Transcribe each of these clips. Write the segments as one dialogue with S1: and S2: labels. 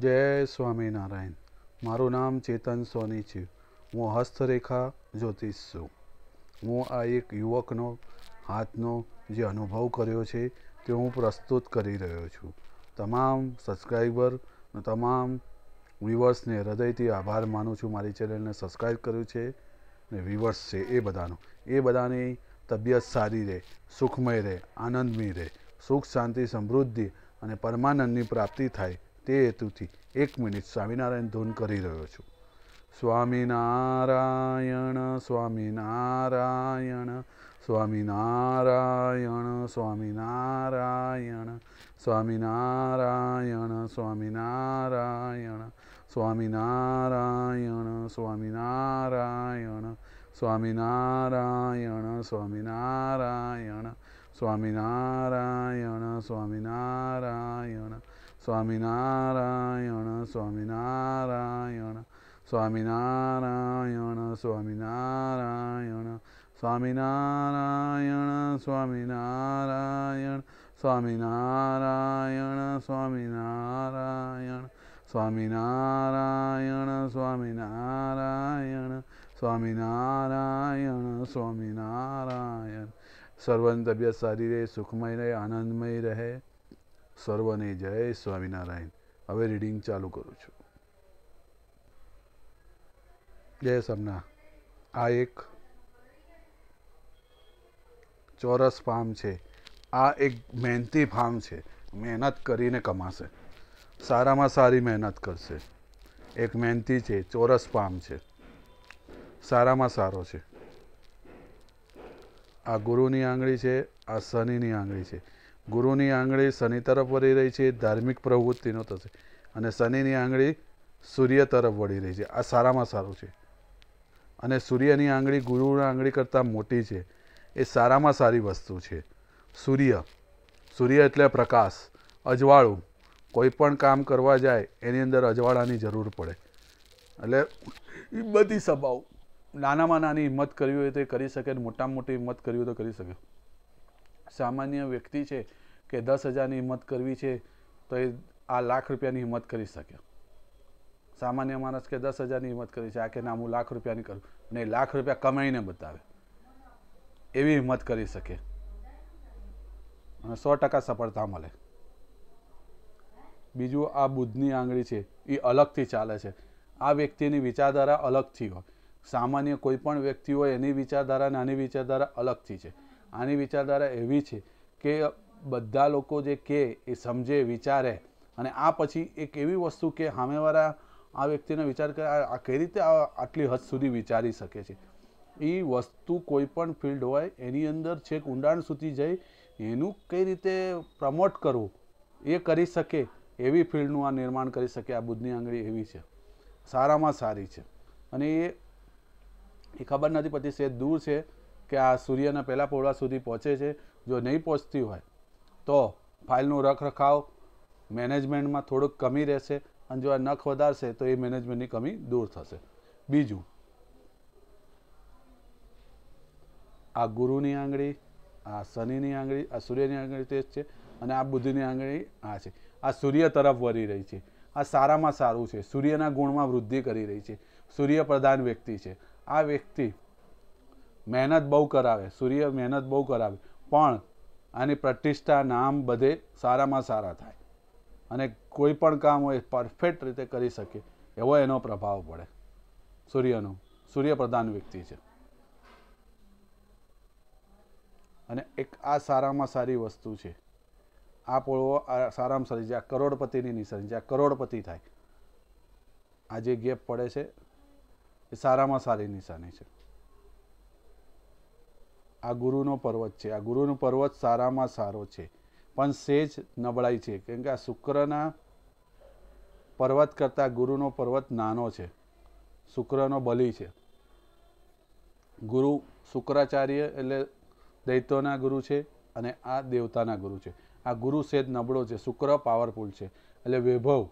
S1: જય સ્વામિનારાયણ મારું નામ ચેતન સોની છે હું હસ્તરેખા જ્યોતિષ છું હું આ એક યુવકનો હાથનો જે અનુભવ કર્યો છે તે હું પ્રસ્તુત કરી રહ્યો છું તમામ સબસ્ક્રાઈબર તમામ વ્યુવર્સને હૃદયથી આભાર માનું છું મારી ચેનલને સબસ્ક્રાઈબ કર્યું છે ને વ્યુવર્સ છે એ બધાનો એ બધાની તબિયત સારી રહે સુખમય રહે આનંદમય રહે સુખ શાંતિ સમૃદ્ધિ અને પરમાનંદની પ્રાપ્તિ થાય તે હેતુથી એક મિનિટ સ્વામિનારાયણ ધૂન કરી રહ્યો છું સ્વામિનારાયણ સ્વામિનારાયણ સ્વામિનારાયણ સ્વામિનારાયણ સ્વામિનારાયણ સ્વામિનારાયણ સ્વામિનારાયણ સ્વામિનારાયણ સ્વામિનારાયણ સ્વામિનારાયણ સ્વામિનારાયણ સ્વામિનારાયણ સ્વામિનારાયણ સ્વામિનારાયણ સ્વામિનારાયણ સ્વામિનારાયણ સ્વામિનારાયણ સ્વામિનારાયણ સ્વામિનારાયણ સ્વામિનારાયણ સ્વામિનારાયણ સ્વામિનારાયણ સ્વામિનારાયણ સ્વામિનારાયણ સર્વની તબિયત સારી રહે સુખમય રહે આનંદમય રહે સર્વને જય સ્વામિનારાયણ હવે રીડિંગ ચાલુ કરું છું જય સમના આ એક ચોરસ ફાર્મ છે આ એક મહેનતી ફાર્મ છે મહેનત કરીને કમાશે સારામાં સારી મહેનત કરશે એક મહેનતી છે ચોરસ ફાર્મ છે સારામાં સારો છે આ ગુરુની આંગળી છે આ શનિની આંગળી છે ગુરુની આંગળી શનિ તરફ વળી રહી છે ધાર્મિક પ્રવૃત્તિનો થશે અને શનિની આંગળી સૂર્ય તરફ વળી રહી છે આ સારામાં સારું છે અને સૂર્યની આંગળી ગુરુની આંગળી કરતાં મોટી છે એ સારામાં સારી વસ્તુ છે સૂર્ય સૂર્ય એટલે પ્રકાશ અજવાળું કોઈ પણ કામ કરવા જાય એની અંદર અજવાળાની જરૂર પડે એટલે એ બધી સભાઓ નાનામાં નાની હિંમત કરવી હોય તો એ કરી શકે ને મોટામાં મોટી હિંમત કરવી હોય તો કરી શકે સામાન્ય વ્યક્તિ છે કે દસ હજારની હિંમત કરવી છે તો એ આ લાખ રૂપિયાની હિંમત કરી શકે સામાન્ય માણસ કે દસ હજારની હિંમત કરી છે આ કે ના હું લાખ રૂપિયાની કરું ને લાખ રૂપિયા કમાઈને બતાવે એવી હિંમત કરી શકે અને સો ટકા સફળતા મળે બીજું આ બુદ્ધની આંગળી છે એ અલગથી ચાલે છે આ વ્યક્તિની વિચારધારા અલગથી હોય સામાન્ય કોઈ પણ વ્યક્તિ હોય એની વિચારધારા નાની વિચારધારા અલગથી છે આની વિચારધારા એવી છે કે બધા લોકો જે કે એ સમજે વિચારે અને આ પછી એક એવી વસ્તુ કે સામેવાળા આ વ્યક્તિનો વિચાર કરે આ કઈ રીતે આટલી હદ સુધી વિચારી શકે છે એ વસ્તુ કોઈ પણ ફિલ્ડ હોય એની અંદર છેક ઊંડાણ સુધી જઈ એનું કઈ રીતે પ્રમોટ કરવું એ કરી શકે એવી ફિલ્ડનું આ નિર્માણ કરી શકે આ બુદ્ધની આંગળી એવી છે સારામાં સારી છે અને એ ખબર નથી પડતી સે દૂર છે કે આ સૂર્યના પહેલાં પોળવા સુધી પહોંચે છે જો નહીં પહોંચતી હોય તો ફાઇલનું રખરખાવ મેનેજમેન્ટમાં થોડુંક કમી રહેશે અને જો આ નખ વધારશે તો એ મેનેજમેન્ટની કમી દૂર થશે બીજું આ ગુરુની આંગળી આ શનિની આંગળી આ સૂર્યની આંગળી તે જ છે અને આ બુદ્ધિની આંગળી આ છે આ સૂર્ય તરફ વળી રહી છે આ સારામાં સારું છે સૂર્યના ગુણમાં વૃદ્ધિ કરી રહી છે સૂર્યપ્રધાન વ્યક્તિ છે આ વ્યક્તિ મહેનત બહુ કરાવે સૂર્ય મહેનત બહુ કરાવે પણ આની પ્રતિષ્ઠા નામ બધે સારામાં સારા થાય અને કોઈ પણ કામ હોય પરફેક્ટ રીતે કરી શકે એવો એનો પ્રભાવ પડે સૂર્યનો સૂર્યપ્રધાન વ્યક્તિ છે અને એક આ સારામાં સારી વસ્તુ છે આ પોળવો આ સારામાં સારી છે કરોડપતિની નિશાની છે કરોડપતિ થાય આ જે ગેપ પડે છે એ સારામાં સારી નિશાની છે આ ગુરુનો પર્વત છે આ ગુરુનો પર્વત સારામાં સારો છે પણ સેજ નબળાઈ છે કેમ કે આ શુક્રના પર્વત કરતાં ગુરુનો પર્વત નાનો છે શુક્રનો બલી છે ગુરુ શુક્રાચાર્ય એટલે દૈત્યોના ગુરુ છે અને આ દેવતાના ગુરુ છે આ ગુરુ સેજ નબળો છે શુક્ર પાવરફુલ છે એટલે વૈભવ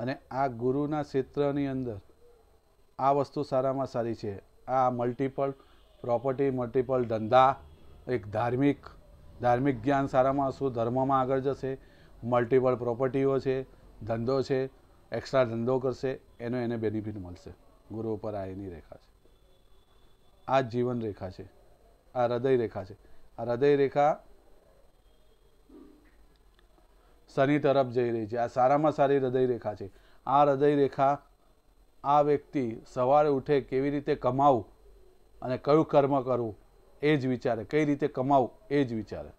S1: અને આ ગુરુના ક્ષેત્રની અંદર આ વસ્તુ સારામાં સારી છે આ મલ્ટિપલ પ્રોપર્ટી મલ્ટિપલ ધંધા એક ધાર્મિક ધાર્મિક જ્ઞાન સારામાં શું ધર્મમાં આગળ જશે મલ્ટિપલ પ્રોપર્ટીઓ છે ધંધો છે એક્સ્ટ્રા ધંધો કરશે એનો એને બેનિફિટ મળશે ગુરુ ઉપર આ એની રેખા છે આ જીવન રેખા છે આ હૃદય રેખા છે આ હૃદય રેખા શનિ તરફ જઈ રહી છે આ સારામાં સારી હૃદય રેખા છે આ હૃદય રેખા આ વ્યક્તિ સવારે ઉઠે કેવી રીતે કમાવું અને કયું કર્મ કરવું એ જ વિચારે કઈ રીતે કમાવું એ જ વિચારે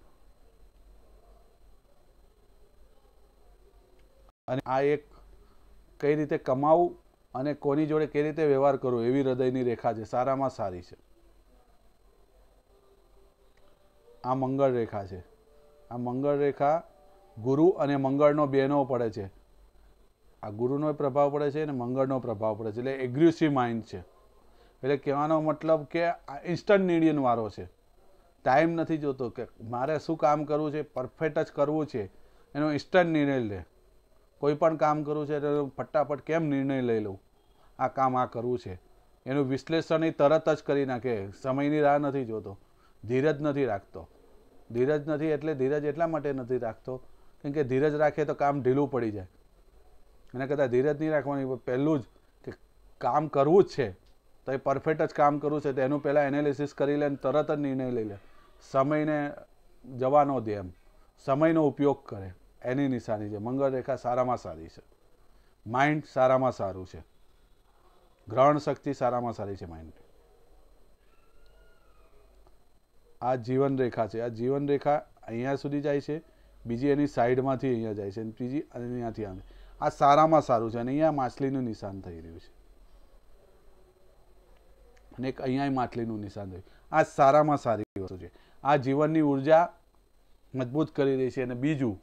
S1: અને આ એક કઈ રીતે કમાવું અને કોની જોડે કઈ રીતે વ્યવહાર કરવો એવી હૃદયની રેખા છે સારામાં સારી છે આ મંગળ રેખા છે આ મંગળ રેખા ગુરુ અને મંગળનો બેનો પડે છે આ ગુરુનો પ્રભાવ પડે છે અને મંગળનો પ્રભાવ પડે છે એટલે એગ્રેસિવ માઇન્ડ છે એટલે કહેવાનો મતલબ કે આ ઇન્સ્ટન્ટ નીડિયન વાળો છે ટાઈમ નથી જોતો કે મારે શું કામ કરવું છે પરફેક્ટ જ કરવું છે એનો ઇન્સ્ટન્ટ નિર્ણય લે કોઈ પણ કામ કરવું છે તો ફટાફટ કેમ નિર્ણય લઈ લઉં આ કામ આ કરવું છે એનું વિશ્લેષણ એ તરત જ કરી નાખે સમયની રાહ નથી જોતો ધીરજ નથી રાખતો ધીરજ નથી એટલે ધીરજ એટલા માટે નથી રાખતો કેમ કે ધીરજ રાખે તો કામ ઢીલું પડી જાય એને કદાચ ધીરજ નહીં રાખવાની પહેલું જ કે કામ કરવું જ છે તો એ પરફેક્ટ જ કામ કરવું છે તો એનું પહેલાં એનાલિસિસ કરી લે તરત જ નિર્ણય લઈ લે સમયને જવા દે એમ સમયનો ઉપયોગ કરે એની નિશાની છે મંગળ રેખા સારામાં સારી છે માઇન્ડ સારામાં સારું છે ગ્રહણ શક્તિ સારામાં સારી છે માઇન્ડ આ જીવન રેખા છે આ જીવન રેખા અહીંયા સુધી જાય છે બીજી એની સાઈડમાંથી અહીંયા જાય છે ત્રીજી અહીંયાથી આવે આ સારામાં સારું છે અને અહીંયા માછલીનું નિશાન થઈ રહ્યું છે અને એક અહીંયા માછલીનું નિશાન થયું આ સારામાં સારી વસ્તુ છે આ જીવનની ઉર્જા મજબૂત કરી રહી છે અને બીજું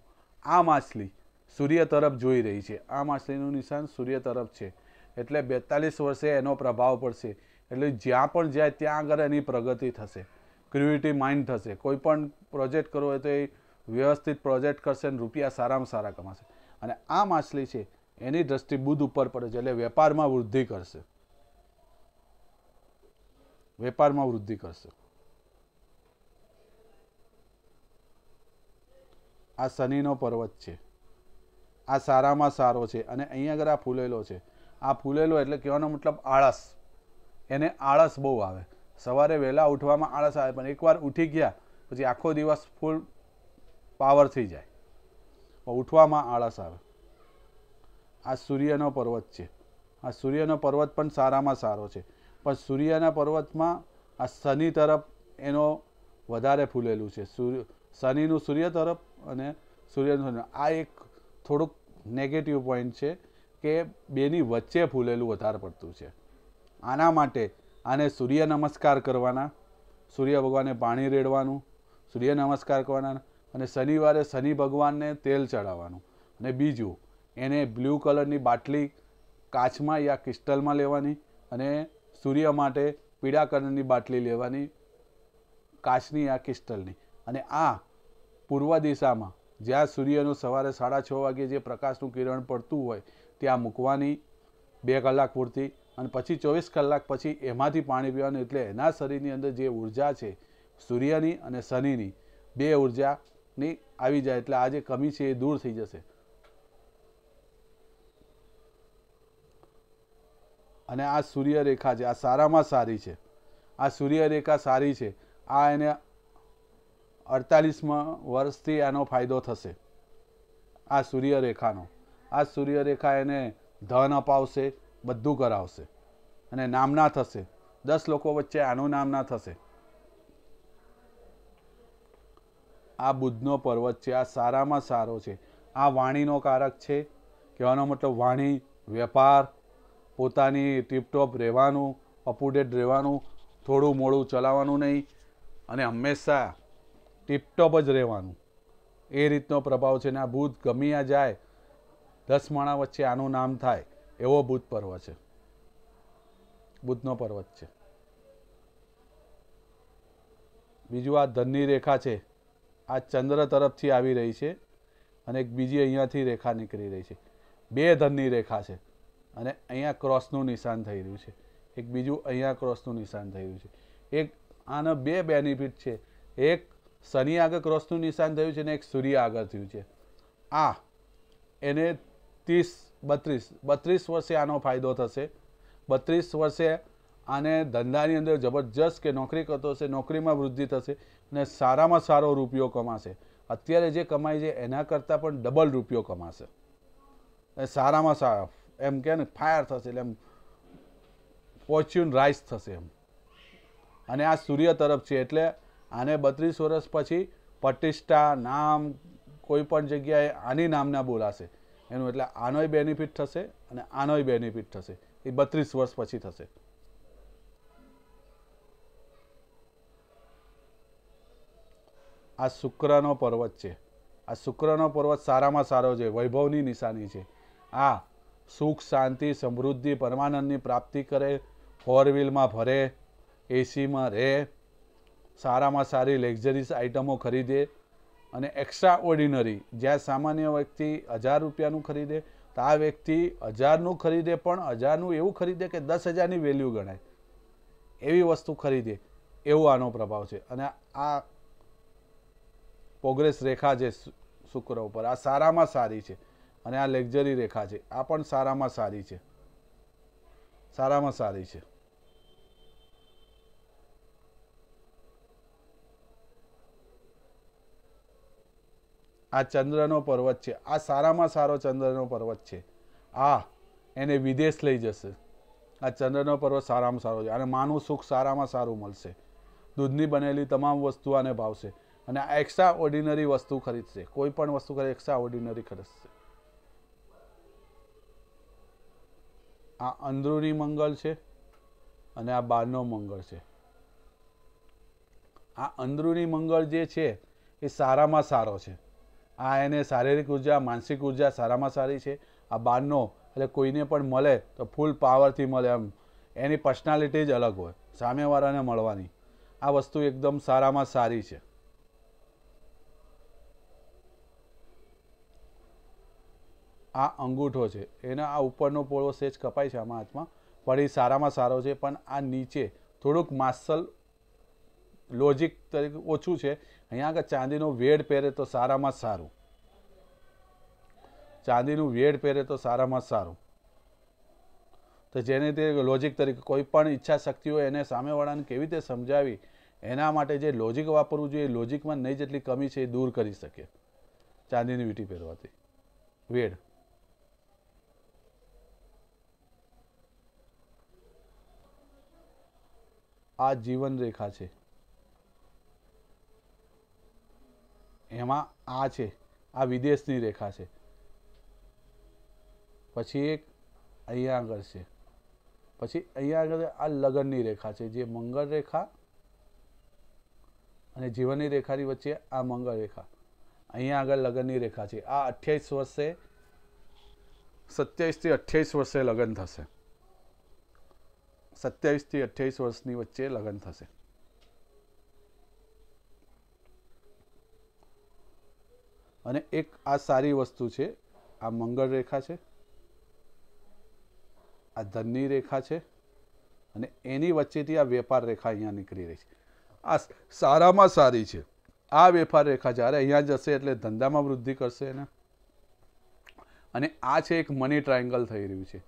S1: આ માછલી સૂર્ય તરફ જોઈ રહી છે આ માછલીનું નિશાન સૂર્ય તરફ છે એટલે બેતાલીસ વર્ષે એનો પ્રભાવ પડશે એટલે જ્યાં પણ જાય ત્યાં આગળ એની પ્રગતિ થશે ક્રિએટિવ માઇન્ડ થશે કોઈ પણ પ્રોજેક્ટ કરવો હોય તો એ વ્યવસ્થિત પ્રોજેક્ટ કરશે અને રૂપિયા સારામાં સારા કમાશે અને આ માછલી છે એની દ્રષ્ટિ બુદ્ધ ઉપર પડે છે એટલે વેપારમાં વૃદ્ધિ કરશે વેપારમાં વૃદ્ધિ કરશે આ શનિનો પર્વત છે આ સારામાં સારો છે અને અહીંયા આગળ આ ફૂલેલો છે આ ફૂલેલો એટલે કહેવાનો મતલબ આળસ એને આળસ બહુ આવે સવારે વહેલા ઉઠવામાં આળસ આવે પણ એકવાર ઉઠી ગયા પછી આખો દિવસ ફૂલ પાવર થઈ જાય ઉઠવામાં આળસ આવે આ સૂર્યનો પર્વત છે આ સૂર્યનો પર્વત પણ સારામાં સારો છે પણ સૂર્યના પર્વતમાં આ શનિ તરફ એનો વધારે ફૂલેલું છે સૂર્ય શનિનું સૂર્ય તરફ અને સૂર્યનું આ એક થોડુંક નેગેટિવ પોઈન્ટ છે કે બેની વચ્ચે ફૂલેલું વધારે પડતું છે આના માટે આને સૂર્ય નમસ્કાર કરવાના સૂર્ય ભગવાને પાણી રેડવાનું સૂર્ય નમસ્કાર કરવાના અને શનિવારે શનિ ભગવાનને તેલ ચડાવવાનું અને બીજું એને બ્લુ કલરની બાટલી કાચમાં યા ક્રિસ્ટલમાં લેવાની અને સૂર્ય માટે પીળા કલરની બાટલી લેવાની કાચની યા ક્રિસ્ટલની અને આ પૂર્વ દિશામાં જ્યાં સૂર્યનું સવારે સાડા છ વાગે જે પ્રકાશનું કિરણ પડતું હોય ત્યાં મૂકવાની બે કલાક પૂરતી અને પછી ચોવીસ કલાક પછી એમાંથી પાણી પીવાનું એટલે એના શરીરની અંદર જે ઉર્જા છે સૂર્યની અને શનિની બે ઉર્જા ની આવી જાય એટલે આ જે કમી છે એ દૂર થઈ જશે અને આ સૂર્યરેખા છે આ સારામાં સારી છે આ સૂર્યરેખા સારી છે આ એને અડતાલીસમાં વર્ષથી આનો ફાયદો થશે આ સૂર્યરેખાનો આ સૂર્યરેખા એને ધન અપાવશે બધું કરાવશે અને નામના થશે દસ લોકો વચ્ચે આનું નામના થશે આ બુદ્ધનો પર્વત છે આ સારામાં સારો છે આ વાણીનો કારક છે કહેવાનો મતલબ વાણી વેપાર પોતાની ટીપટોપ રહેવાનું અપુડેટ રહેવાનું થોડું મોડું ચલાવવાનું નહીં અને હંમેશા ટીપટોપ જ રહેવાનું એ રીતનો પ્રભાવ છે ને આ ભૂત ગમિયા જાય દસ માણા વચ્ચે આનું નામ થાય એવો ભૂત પર્વ છે બુદ્ધનો પર્વત છે બીજું આ ધનની રેખા છે આ ચંદ્ર તરફથી આવી રહી છે અને એક બીજી અહીંયાથી રેખા નીકળી રહી છે બે ધનની રેખા છે અને અહીંયા ક્રોસનું નિશાન થઈ રહ્યું છે એક બીજું અહીંયા ક્રોસનું નિશાન થઈ રહ્યું છે એક આનો બે બેનિફિટ છે એક શનિ આગળ ક્રોસનું નિશાન થયું છે અને એક સૂર્ય આગળ થયું છે આ એને ત્રીસ બત્રીસ બત્રીસ વર્ષે આનો ફાયદો થશે બત્રીસ વર્ષે આને ધંધાની અંદર જબરજસ્ત કે નોકરી કરતો હશે નોકરીમાં વૃદ્ધિ થશે ને સારામાં સારો રૂપિયો કમાશે અત્યારે જે કમાય છે એના કરતાં પણ ડબલ રૂપિયો કમાશે સારામાં સારા એમ કે ને ફાયર થશે એટલે એમ ફોર્ચ્યુન રાઇઝ થશે એમ અને આ સૂર્ય તરફ છે એટલે આને બત્રીસ વર્ષ પછી પટિષ્ઠા નામ કોઈ પણ જગ્યાએ આની નામના બોલાશે એનું એટલે આનોય બેનિફિટ થશે અને આનોય બેનિફિટ થશે એ બત્રીસ વર્ષ પછી થશે આ શુક્રનો પર્વત છે આ શુક્રનો પર્વત સારામાં સારો છે વૈભવની નિશાની છે આ સુખ શાંતિ સમૃદ્ધિ પરમાનંદની પ્રાપ્તિ કરે ફોર વ્હીલમાં ભરે એસીમાં રહે સારામાં સારી લક્ઝરીસ આઇટમો ખરીદે અને એક્સ્ટ્રા ઓર્ડિનરી જ્યાં સામાન્ય વ્યક્તિ હજાર રૂપિયાનું ખરીદે તો આ વ્યક્તિ હજારનું ખરીદે પણ હજારનું એવું ખરીદે કે દસ હજારની વેલ્યુ ગણાય એવી વસ્તુ ખરીદે એવો આનો પ્રભાવ છે અને આ પ્રોગ્રેસ રેખા છે શુક્ર ઉપર આ સારામાં સારી છે અને આ લેક્ઝરી રેખા છે આ પણ સારામાં સારી છે સારામાં સારી છે આ ચંદ્રનો પર્વત છે આ સારામાં સારો ચંદ્રનો પર્વત છે આ એને વિદેશ લઈ જશે આ ચંદ્રનો પર્વત સારામાં સારો છે અને માનું સુખ સારામાં સારું મળશે દૂધની બનેલી તમામ વસ્તુ આને ભાવશે અને આ એક્સ્ટ્રા ઓર્ડિનરી વસ્તુ ખરીદશે કોઈ પણ વસ્તુ ખરીદ એક્સ્ટ્રા ઓર્ડિનરી ખરીદશે આ અંદરૂની મંગળ છે અને આ બહારનો મંગળ છે આ અંદરૂની મંગળ જે છે એ સારામાં સારો છે આ એને શારીરિક ઉર્જા માનસિક ઉર્જા સારામાં સારી છે આ બહારનો એટલે કોઈને પણ મળે તો ફૂલ પાવરથી મળે એમ એની પર્સનાલિટી જ અલગ હોય સામેવાળાને મળવાની આ વસ્તુ એકદમ સારામાં સારી છે આ અંગૂઠો છે એના આ ઉપરનો પોળો સેજ કપાય છે આમાં હાથમાં પણ એ સારામાં સારો છે પણ આ નીચે થોડુંક માસલ લોજિક તરીકે ઓછું છે અહીંયા આગળ ચાંદીનો વેડ પહેરે તો સારામાં સારું ચાંદીનું વેડ પહેરે તો સારામાં સારું તો જેને તે લોજિક તરીકે કોઈ પણ ઈચ્છા શક્તિ હોય એને સામેવાળાને કેવી રીતે સમજાવી એના માટે જે લોજિક વાપરવું જોઈએ લોજિકમાં નહીં જેટલી કમી છે એ દૂર કરી શકે ચાંદીની વીંટી પહેરવાથી વેડ આ જીવન રેખા છે એમાં આ છે આ વિદેશની રેખા છે પછી એક અહીંયા આગળ છે પછી અહીંયા આગળ આ લગનની રેખા છે જે મંગળ રેખા અને જીવનની રેખાની વચ્ચે આ મંગળ રેખા અહીંયા આગળ લગ્નની રેખા છે આ અઠ્યાવીસ વર્ષે સત્યાવીસથી અઠ્યાવીસ વર્ષે લગ્ન થશે સત્યાવીસથી અઠ્યાવીસ વર્ષની વચ્ચે લગ્ન થશે અને એક આ સારી વસ્તુ છે આ મંગળ રેખા છે આ ધનની રેખા છે અને એની વચ્ચેથી આ વેપાર રેખા અહીંયા નીકળી રહી છે આ સારામાં સારી છે આ વેપાર રેખા જ્યારે અહીંયા જશે એટલે ધંધામાં વૃદ્ધિ કરશે એને અને આ છે એક મની ટ્રાયંગલ થઈ રહ્યું છે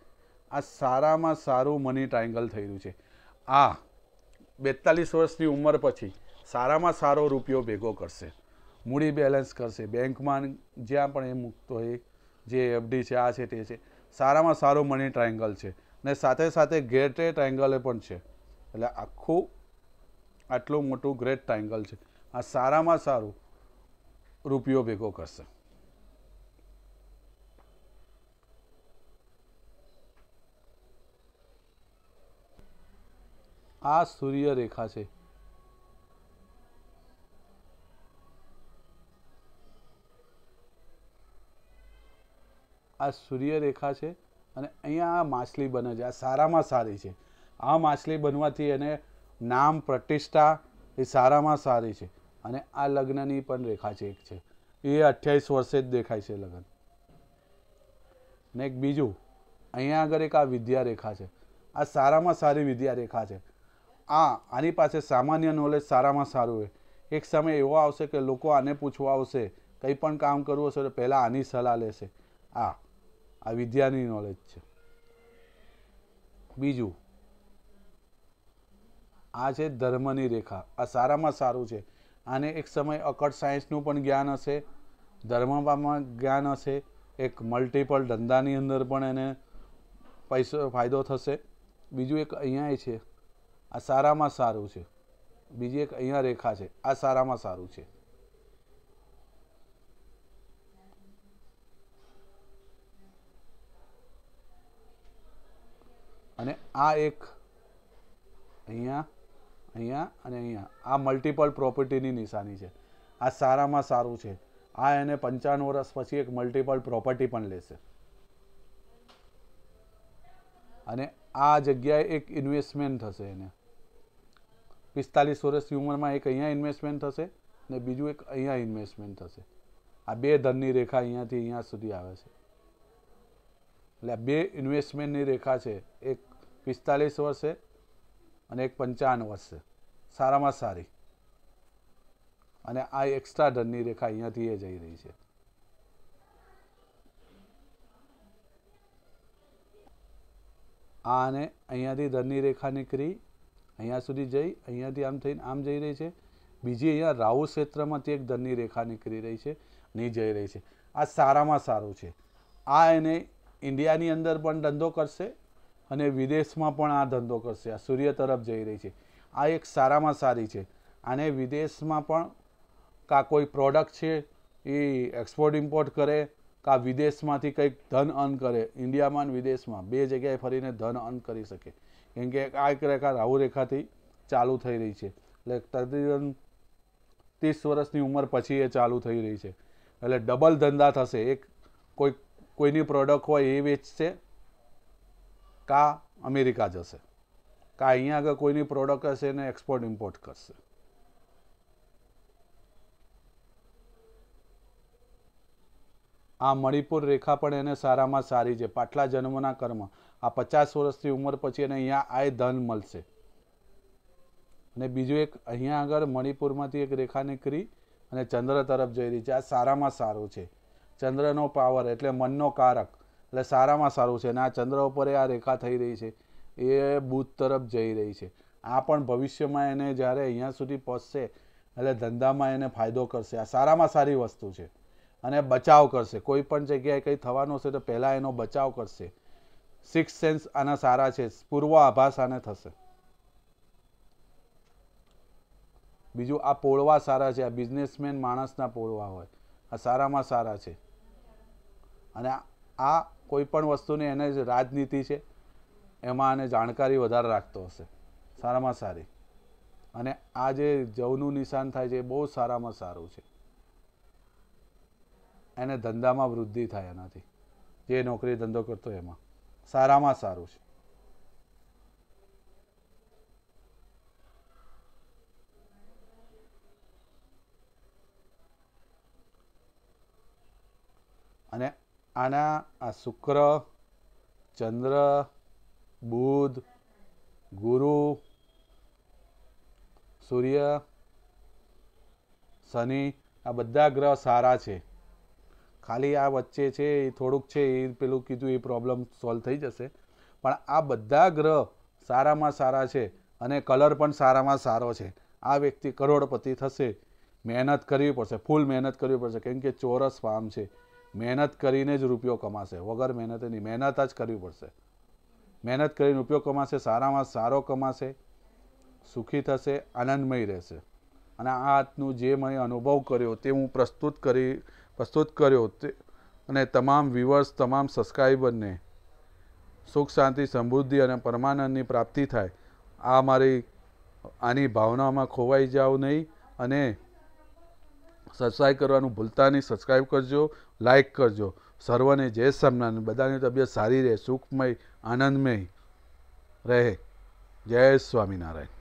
S1: આ સારામાં સારું મની ટ્રાયંગલ થઈ રહ્યું છે આ બેતાલીસ વર્ષની ઉંમર પછી સારામાં સારો રૂપિયો ભેગો કરશે મૂડી બેલેન્સ કરશે બેંકમાં જ્યાં પણ એ મૂકતો હોય જે એફડી છે આ છે તે છે સારામાં સારો મની ટ્રાયંગલ છે ને સાથે સાથે ગ્રેટે ટ્રાયંગલે પણ છે એટલે આખું આટલું મોટું ગ્રેટ ટ્રાયંગલ છે આ સારામાં સારું રૂપિયો ભેગો કરશે આ સૂર્ય રેખા છે આ સૂર્ય રેખા છે અને અહીંયા આ માછલી બને છે આ સારામાં સારી છે આ માછલી બનવાથી એને નામ પ્રતિષ્ઠા એ સારામાં સારી છે અને આ લગ્નની પણ રેખા છે એક છે એ અઠ્યાવીસ વર્ષે જ દેખાય છે લગ્ન ને એક બીજું અહીંયા આગળ એક આ વિદ્યારેખા છે આ સારામાં સારી વિદ્યારેખા છે આ આની પાસે સામાન્ય નોલેજ સારામાં સારું હોય એક સમય એવો આવશે કે લોકો આને પૂછવા આવશે કંઈ પણ કામ કરવું હશે તો પહેલાં આની સલાહ લેશે આ આ વિદ્યાની નોલેજ છે બીજું આ છે ધર્મની રેખા આ સારામાં સારું છે આને એક સમય અકટ સાયન્સનું પણ જ્ઞાન હશે ધર્મમાં જ્ઞાન હશે એક મલ્ટિપલ ધંધાની અંદર પણ એને પૈસો ફાયદો થશે બીજું એક અહીંયા છે આ સારામાં સારું છે બીજી એક અહીંયા રેખા છે આ સારામાં સારું છે અને આ એક અહીંયા અહીંયા અને અહીંયા આ મલ્ટિપલ પ્રોપર્ટીની નિશાની છે આ સારામાં સારું છે આ એને પંચાણું વર્ષ પછી એક મલ્ટિપલ પ્રોપર્ટી પણ લેશે અને આ જગ્યાએ એક ઇન્વેસ્ટમેન્ટ થશે એને પિસ્તાલીસ વર્ષની ઉંમરમાં એક અહીંયા ઇન્વેસ્ટમેન્ટ થશે ને બીજું એક અહીંયા ઇન્વેસ્ટમેન્ટ થશે આ બે ધનની રેખા અહીંયાથી અહીંયા સુધી આવે છે એટલે આ બે ઇન્વેસ્ટમેન્ટની રેખા છે એક પિસ્તાલીસ વર્ષે અને એક પંચાવન વર્ષે સારામાં સારી અને આ એક્સ્ટ્રા ધનની રેખા અહીંયાથી એ જઈ રહી છે આ અને અહીંયાથી ધનની રેખા નીકળી અહીંયા સુધી જઈ અહીંયાથી આમ થઈને આમ જઈ રહી છે બીજી અહીંયા રાહુ ક્ષેત્રમાંથી એક ધનની રેખા નીકળી રહી છે નહીં જઈ રહી છે આ સારામાં સારું છે આ એને ઇન્ડિયાની અંદર પણ ધંધો કરશે અને વિદેશમાં પણ આ ધંધો કરશે આ સૂર્ય તરફ જઈ રહી છે આ એક સારામાં સારી છે આને વિદેશમાં પણ કાં કોઈ પ્રોડક્ટ છે એ એક્સપોર્ટ ઇમ્પોર્ટ કરે કાં વિદેશમાંથી કંઈક ધન અર્ન કરે ઇન્ડિયામાં અને વિદેશમાં બે જગ્યાએ ફરીને ધન અર્ન કરી શકે કેમ કે આ એક રેખા રાહુ રેખાથી ચાલુ થઈ રહી છે એટલે તદ્દન ત્રીસ વર્ષની ઉંમર પછી એ ચાલુ થઈ રહી છે એટલે ડબલ ધંધા થશે એક કોઈ કોઈની પ્રોડક્ટ હોય એ વેચશે કા અમેરિકા જશે કા અહીંયા આગળ કોઈની પ્રોડક્ટ હશે એને એક્સપોર્ટ ઇમ્પોર્ટ કરશે આ મણિપુર રેખા પણ એને સારામાં સારી છે પાટલા જન્મના કર્મ આ પચાસ વર્ષથી ઉંમર પછી એને અહીંયા આય ધન મળશે અને બીજું એક અહીંયા આગળ મણિપુરમાંથી એક રેખા નીકળી અને ચંદ્ર તરફ જઈ રહી છે આ સારામાં સારું છે ચંદ્રનો પાવર એટલે મનનો કારક એટલે સારામાં સારું છે અને આ ચંદ્ર ઉપર આ રેખા થઈ રહી છે એ બુધ તરફ જઈ રહી છે આ પણ ભવિષ્યમાં એને જ્યારે અહીંયા સુધી પહોંચશે એટલે ધંધામાં એને ફાયદો કરશે આ સારામાં સારી વસ્તુ છે અને બચાવ કરશે કોઈ પણ જગ્યાએ કંઈ થવાનું હશે તો પહેલાં એનો બચાવ કરશે સિક્સ સેન્સ આના સારા છે પૂર્વ આભાસ આને થશે બીજું આ પોળવા સારા છે આ બિઝનેસમેન માણસના પોળવા હોય આ સારામાં સારા છે અને આ કોઈ પણ વસ્તુની એને જે રાજનીતિ છે એમાં આને જાણકારી વધારે રાખતો હશે સારામાં સારી અને આ જે જવનું નિશાન થાય છે એ બહુ સારામાં સારું છે એને ધંધામાં વૃદ્ધિ થાય એનાથી જે નોકરી ધંધો કરતો એમાં સારામાં સારું છે અને આના આ શુક્ર ચંદ્ર બુધ ગુરુ સૂર્ય શનિ આ બધા ગ્રહ સારા છે ખાલી આ વચ્ચે છે એ થોડુંક છે એ પેલું કીધું એ પ્રોબ્લેમ સોલ્વ થઈ જશે પણ આ બધા ગ્રહ સારામાં સારા છે અને કલર પણ સારામાં સારો છે આ વ્યક્તિ કરોડપતિ થશે મહેનત કરવી પડશે ફૂલ મહેનત કરવી પડશે કેમ કે ચોરસ ફાર્મ છે મહેનત કરીને જ રૂપિયો કમાશે વગર મહેનતે નહીં મહેનત જ કરવી પડશે મહેનત કરીને ઉપયોગ કમાશે સારામાં સારો કમાશે સુખી થશે આનંદમય રહેશે અને આ હાથનું જે મેં અનુભવ કર્યો તે હું પ્રસ્તુત કરી પ્રસ્તુત કર્યો તે અને તમામ વ્યુઅર્સ તમામ સબસ્ક્રાઈબરને સુખ શાંતિ સમૃદ્ધિ અને પરમાનંદની પ્રાપ્તિ થાય આ મારી આની ભાવનામાં ખોવાઈ જાઓ નહીં અને સબસ્ક્રાઈબ કરવાનું ભૂલતા નહીં સબસ્ક્રાઈબ કરજો લાઇક કરજો સર્વને જય સમનાન બધાની તબિયત સારી રહે સુખમય આનંદમય રહે જય સ્વામિનારાયણ